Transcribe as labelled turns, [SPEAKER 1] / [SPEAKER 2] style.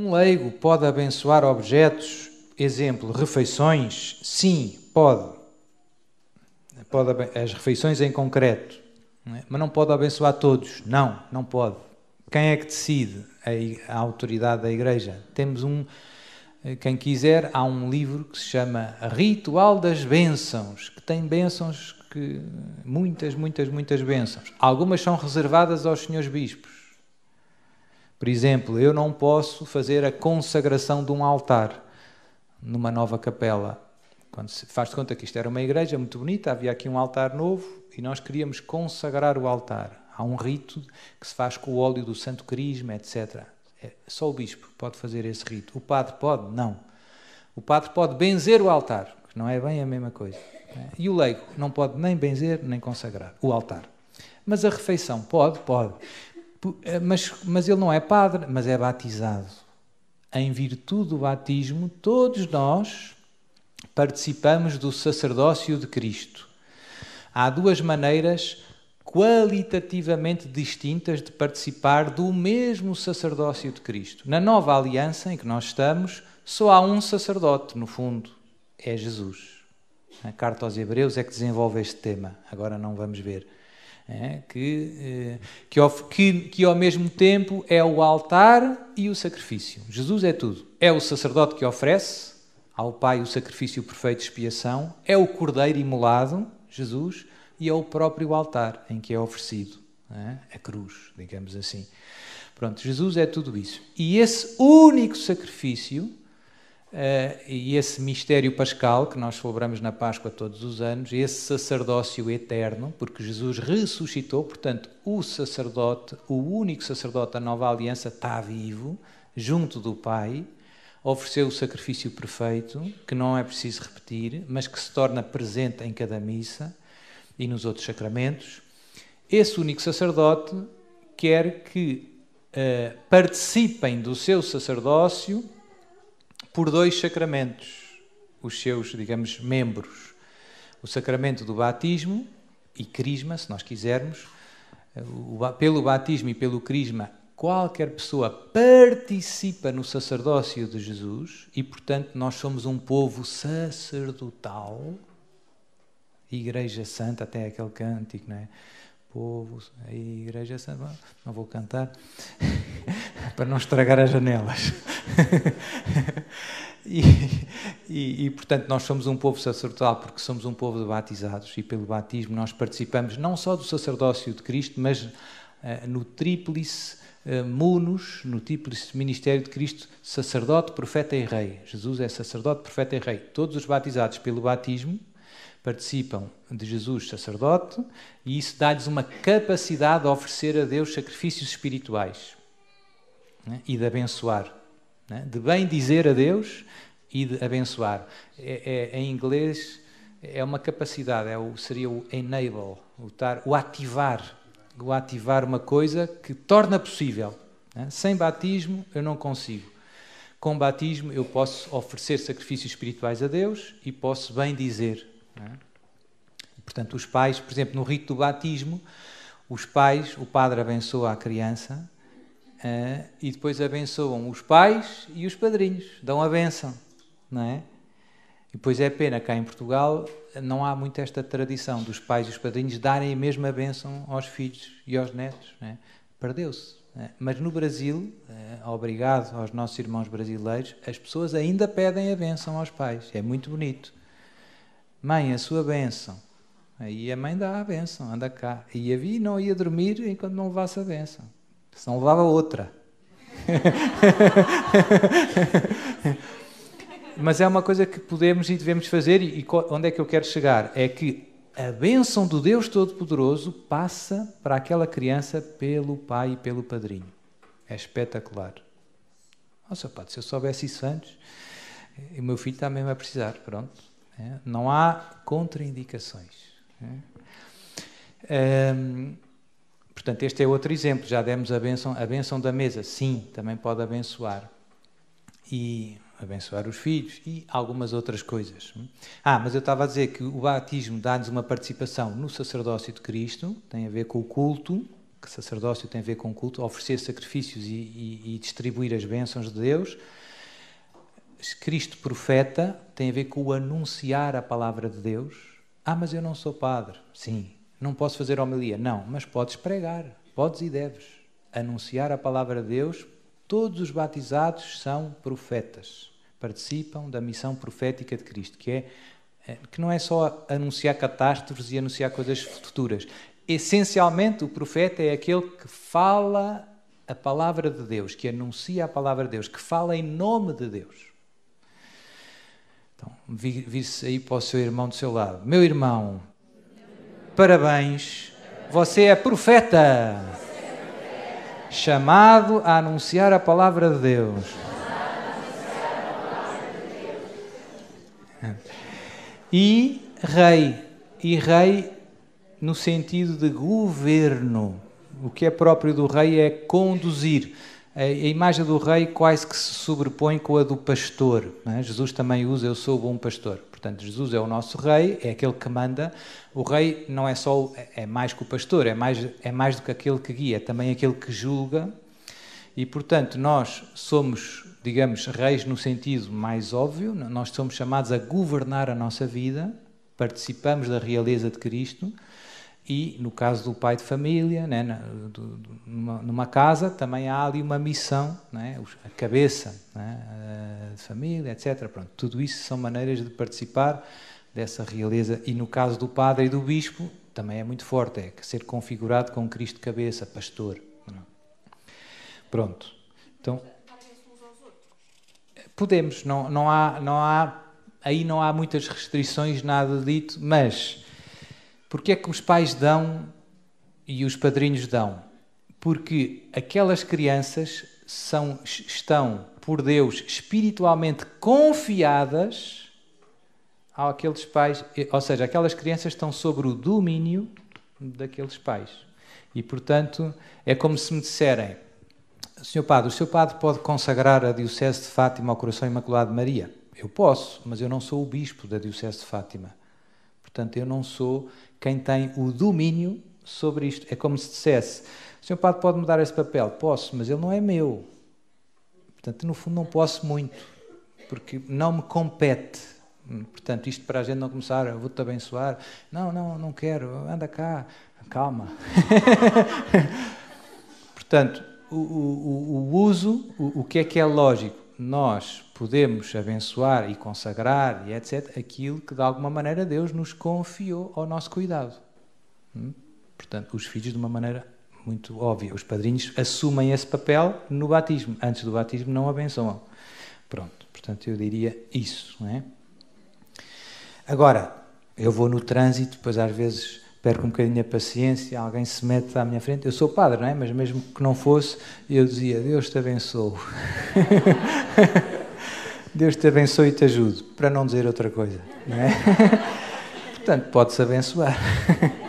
[SPEAKER 1] Um leigo pode abençoar objetos, exemplo, refeições? Sim, pode. pode as refeições em concreto. Não é? Mas não pode abençoar todos. Não, não pode. Quem é que decide? A, a autoridade da Igreja. Temos um. Eh, quem quiser, há um livro que se chama Ritual das Bênçãos, que tem bênçãos que. muitas, muitas, muitas bênçãos. Algumas são reservadas aos senhores bispos por exemplo, eu não posso fazer a consagração de um altar numa nova capela. Quando se faz conta que isto era uma igreja muito bonita, havia aqui um altar novo e nós queríamos consagrar o altar. Há um rito que se faz com o óleo do Santo Crisma, etc. É só o bispo pode fazer esse rito. O padre pode? Não. O padre pode benzer o altar, que não é bem a mesma coisa. Né? E o leigo não pode nem benzer nem consagrar o altar. Mas a refeição pode? Pode. Eh, mas, mas ele não é padre, mas é batizado. Em virtude do batismo, todos nós participamos do sacerdócio de Cristo. Há duas maneiras qualitativamente distintas de participar do mesmo sacerdócio de Cristo. Na nova aliança em que nós estamos, só há um sacerdote, no fundo, é Jesus. A carta aos Hebreus é que desenvolve este tema, agora não vamos ver é? que, eh, que, ao, que, que ao mesmo tempo é o altar e o sacrifício. Jesus é tudo. É o sacerdote que oferece ao Pai o sacrifício perfeito de expiação, é o cordeiro imolado, Jesus, e é o próprio altar em que é oferecido é? a cruz, digamos assim. Pronto, Jesus é tudo isso. E esse único sacrifício Uh, e esse mistério pascal que nós celebramos na Páscoa todos os anos, esse sacerdócio eterno, porque Jesus ressuscitou, portanto, o sacerdote, o único sacerdote da nova aliança, está vivo, junto do Pai, ofereceu o sacrifício perfeito, que não é preciso repetir, mas que se torna presente em cada missa e nos outros sacramentos. Esse único sacerdote quer que uh, participem do seu sacerdócio por dois sacramentos, os seus, digamos, membros. O sacramento do batismo e crisma, se nós quisermos, pelo batismo e pelo crisma, qualquer pessoa participa no sacerdócio de Jesus e, portanto, nós somos um povo sacerdotal, Igreja Santa, até aquele cântico, não é? Povo, Igreja Santa, não vou cantar. para não estragar as janelas. e, e, e, portanto, nós somos um povo sacerdotal porque somos um povo de batizados e pelo batismo nós participamos não só do sacerdócio de Cristo, mas uh, no tríplice munos eh, munus, no tríplice ministério de Cristo, sacerdote, profeta e rei. Jesus é sacerdote, profeta e rei. Todos os batizados pelo batismo participam de Jesus sacerdote e isso dá-lhes uma capacidade de oferecer a Deus sacrifícios espirituais né? e de abençoar. Né? De bem dizer a Deus e de abençoar. É, é, em inglês é uma capacidade, é o, seria o enable, o, tar, o ativar, o ativar uma coisa que torna possível. Né? Sem batismo eu não consigo. Com batismo eu posso oferecer sacrifícios espirituais a Deus e posso bem dizer. Né? Portanto, os pais, por exemplo, no rito do batismo, os pais, o padre abençoa a criança Uh, e depois abençoam os pais e os padrinhos, dão a benção, não é? E pois é pena, cá em Portugal não há muito esta tradição dos pais e os padrinhos darem a mesma benção aos filhos e aos netos, é? perdeu-se. É? Mas no Brasil, ah, obrigado aos nossos irmãos brasileiros, as pessoas ainda pedem a benção aos pais, é muito bonito. Mãe, a sua benção. Aí a mãe dá a benção, anda cá. Ia vir, não ia dormir enquanto não levasse a benção senão levava outra. Mas é uma coisa que podemos e devemos fazer, e, onde é que eu quero chegar? É que a bênção do Deus Todo-Poderoso passa para aquela criança pelo pai e pelo padrinho. É espetacular. Nossa, padre, se eu soubesse isso antes, o meu filho também vai precisar, pronto. Né? Não há contraindicações. Um, né? Portanto, este é outro exemplo. Já demos a benção, a benção da mesa. Sim, também pode abençoar. E abençoar os filhos e algumas outras coisas. Ah, mas eu estava a dizer que o batismo dá-nos uma participação no sacerdócio de Cristo, tem a ver com o culto, que sacerdócio tem a ver com o culto, oferecer sacrifícios e, e, e distribuir as bênçãos de Deus. Cristo profeta tem a ver com o anunciar a palavra de Deus. Ah, mas eu não sou padre. Sim, não posso fazer homilia. Não, mas podes pregar, podes e deves. Anunciar a palavra de Deus, todos os batizados são profetas. Participam da missão profética de Cristo, que é, é que não é só anunciar catástrofes e anunciar coisas futuras. Essencialmente, o profeta é aquele que fala a palavra de Deus, que anuncia a palavra de Deus, que fala em nome de Deus. Então, visse aí para o seu irmão do seu lado: Meu irmão, Parabéns, você é profeta, chamado a anunciar a palavra de Deus. E rei, e rei no sentido de governo. O que é próprio do rei é conduzir a imagem do rei quase que se sobrepõe com a do pastor. É? Jesus também usa eu sou o bom pastor. Portanto, Jesus é o nosso rei, é aquele que manda. O rei não é só é, é mais que o pastor, é mais é mais do que aquele que guia, é também aquele que julga. E portanto, nós somos, digamos, reis no sentido mais óbvio, nós somos chamados a governar a nossa vida, participamos da realeza de Cristo. E no caso do pai de família, né, numa, numa, casa, também há ali uma missão, né, a cabeça né, eh, de família, etc. Pronto, tudo isso são maneiras de participar dessa realeza. E no caso do padre e do bispo, também é muito forte, é ser configurado com Cristo cabeça, pastor. É? Pronto. Então, podemos, não, não, há, não há, aí não há muitas restrições, nada dito, mas porque é que os pais dão e os padrinhos dão? Porque aquelas crianças são, estão, por Deus, espiritualmente confiadas àqueles pais, ou seja, aquelas crianças estão sobre o domínio daqueles pais. E, portanto, é como se me disserem, Senhor Padre, o seu Padre pode consagrar a Diocese de Fátima ao Coração Imaculado de Maria? Eu posso, mas eu não sou o Bispo da Diocese de Fátima. Portanto, eu não sou quem tem o domínio sobre isto. É como se dissesse: o Senhor Padre pode mudar esse papel? Posso, mas ele não é meu. Portanto, no fundo, não posso muito, porque não me compete. Portanto, isto para a gente não começar, vou-te abençoar. Não, não, não quero, anda cá, calma. Portanto, o, o, o uso, o, o que é que é lógico? nós podemos abençoar e consagrar e etc. aquilo que de alguma maneira Deus nos confiou ao nosso cuidado. Hum? Portanto, os filhos, de uma maneira muito óbvia, os padrinhos assumem esse papel no batismo. Antes do batismo, não abençoam. Pronto, portanto, eu diria isso. Não é? Agora, eu vou no trânsito, pois às vezes perco um bocadinho a paciência, alguém se mete à minha frente. Eu sou padre, não é? Mas mesmo que não fosse, eu dizia: Deus te abençoe. Deus te abençoe e te ajude, para não dizer outra coisa, não é? Portanto, pode-se abençoar.